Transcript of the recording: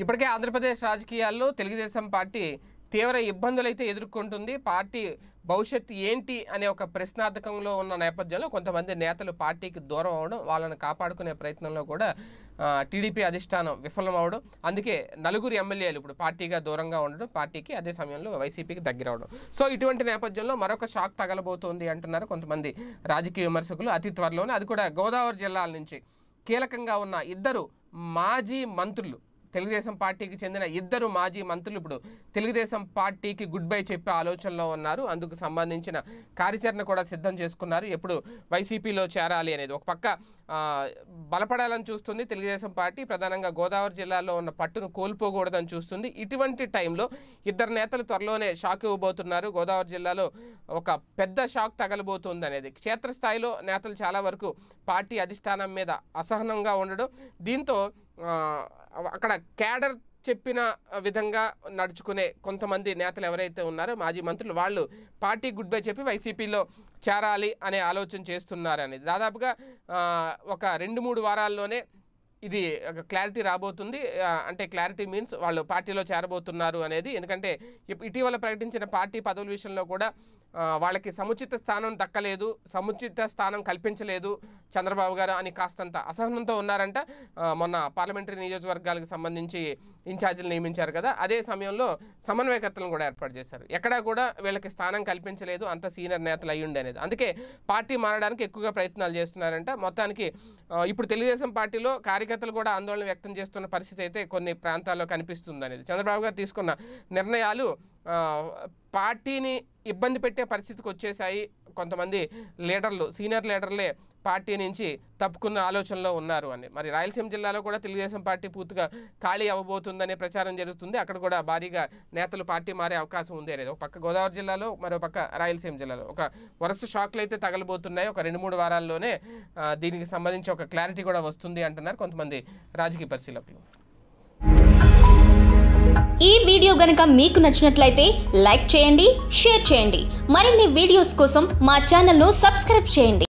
ఇప్పటికే ఆంధ్రప్రదేశ్ రాజకీయాల్లో తెలుగుదేశం పార్టీ తీవ్ర ఇబ్బందులైతే ఎదుర్కొంటుంది పార్టీ భవిష్యత్ ఏంటి అనే ఒక ప్రశ్నార్థకంలో ఉన్న నేపథ్యంలో కొంతమంది నేతలు పార్టీకి దూరం అవడం వాళ్ళని కాపాడుకునే ప్రయత్నంలో కూడా టీడీపీ అధిష్టానం విఫలం అవడం అందుకే నలుగురు ఎమ్మెల్యేలు ఇప్పుడు పార్టీగా దూరంగా ఉండడం పార్టీకి అదే సమయంలో వైసీపీకి దగ్గర అవడం సో ఇటువంటి నేపథ్యంలో మరొక షాక్ తగలబోతోంది అంటున్నారు కొంతమంది రాజకీయ విమర్శకులు అతి త్వరలోనే అది కూడా గోదావరి జిల్లాల నుంచి కీలకంగా ఉన్న ఇద్దరు మాజీ మంత్రులు తెలుగుదేశం పార్టీకి చెందిన ఇద్దరు మాజీ మంత్రులు ఇప్పుడు తెలుగుదేశం పార్టీకి గుడ్ బై చెప్పే ఆలోచనలో ఉన్నారు అందుకు సంబంధించిన కార్యాచరణ కూడా సిద్ధం చేసుకున్నారు ఎప్పుడు వైసీపీలో చేరాలి అనేది ఒక పక్క బలపడాలని చూస్తుంది తెలుగుదేశం పార్టీ ప్రధానంగా గోదావరి జిల్లాలో ఉన్న పట్టును కోల్పోకూడదని చూస్తుంది ఇటువంటి టైంలో ఇద్దరు నేతలు త్వరలోనే షాక్ ఇవ్వబోతున్నారు గోదావరి జిల్లాలో ఒక పెద్ద షాక్ తగలబోతుంది అనేది క్షేత్రస్థాయిలో నేతలు చాలా వరకు పార్టీ అధిష్టానం మీద అసహనంగా ఉండడం దీంతో అక్కడ క్యాడర్ చెప్పిన విధంగా నడుచుకునే కొంతమంది నేతలు ఎవరైతే ఉన్నారో మాజీ మంత్రులు వాళ్ళు పార్టీ గుడ్ బై చెప్పి వైసీపీలో చేరాలి అనే ఆలోచన చేస్తున్నారని దాదాపుగా ఒక రెండు మూడు వారాల్లోనే ఇది క్లారిటీ రాబోతుంది అంటే క్లారిటీ మీన్స్ వాళ్ళు పార్టీలో చేరబోతున్నారు అనేది ఎందుకంటే ఇటీవల ప్రకటించిన పార్టీ పదవుల విషయంలో కూడా వాళ్ళకి సముచిత స్థానం దక్కలేదు సముచిత స్థానం కల్పించలేదు చంద్రబాబు గారు అని కాస్తంత అసహనంతో ఉన్నారంట మొన్న పార్లమెంటరీ నియోజకవర్గాలకు సంబంధించి ఇన్ఛార్జీలు నియమించారు కదా అదే సమయంలో సమన్వయకర్తలను కూడా ఏర్పాటు చేశారు ఎక్కడా కూడా వీళ్ళకి స్థానం కల్పించలేదు అంత సీనియర్ నేతలు అయ్యుండే అనేది అందుకే పార్టీ మారడానికి ఎక్కువగా ప్రయత్నాలు చేస్తున్నారంట మొత్తానికి ఇప్పుడు తెలుగుదేశం పార్టీలో కార్యక్రమం కార్యకర్తలు కూడా ఆందోళన వ్యక్తం చేస్తున్న పరిస్థితి అయితే కొన్ని ప్రాంతాల్లో కనిపిస్తుంది అనేది చంద్రబాబు గారు తీసుకున్న నిర్ణయాలు పార్టీని ఇబ్బంది పెట్టే పరిస్థితికి వచ్చేసాయి కొంతమంది లీడర్లు సీనియర్ లీడర్లే పార్టీ నుంచి తప్పుకున్న ఆలోచనలో ఉన్నారు అని మరి రాయలసీమ జిల్లాలో కూడా తెలుగుదేశం పార్టీ పూర్తిగా ఖాళీ అవ్వబోతుందనే ప్రచారం జరుగుతుంది అక్కడ కూడా భారీగా నేతలు పార్టీ మారే అవకాశం ఉంది అనేది ఒక పక్క గోదావరి జిల్లాలో మరో పక్క రాయలసీమ జిల్లాలో ఒక వరుస షాక్లు అయితే తగలబోతున్నాయి ఒక రెండు మూడు వారాల్లోనే దీనికి సంబంధించి ఒక క్లారిటీ కూడా వస్తుంది అంటున్నారు కొంతమంది రాజకీయ పరిశీలకులు ఈ వీడియో గనక మీకు నచ్చినట్లయితే లైక్ చేయండి షేర్ చేయండి మరిన్ని వీడియోస్ కోసం మా ఛానల్ను సబ్స్క్రైబ్ చేయండి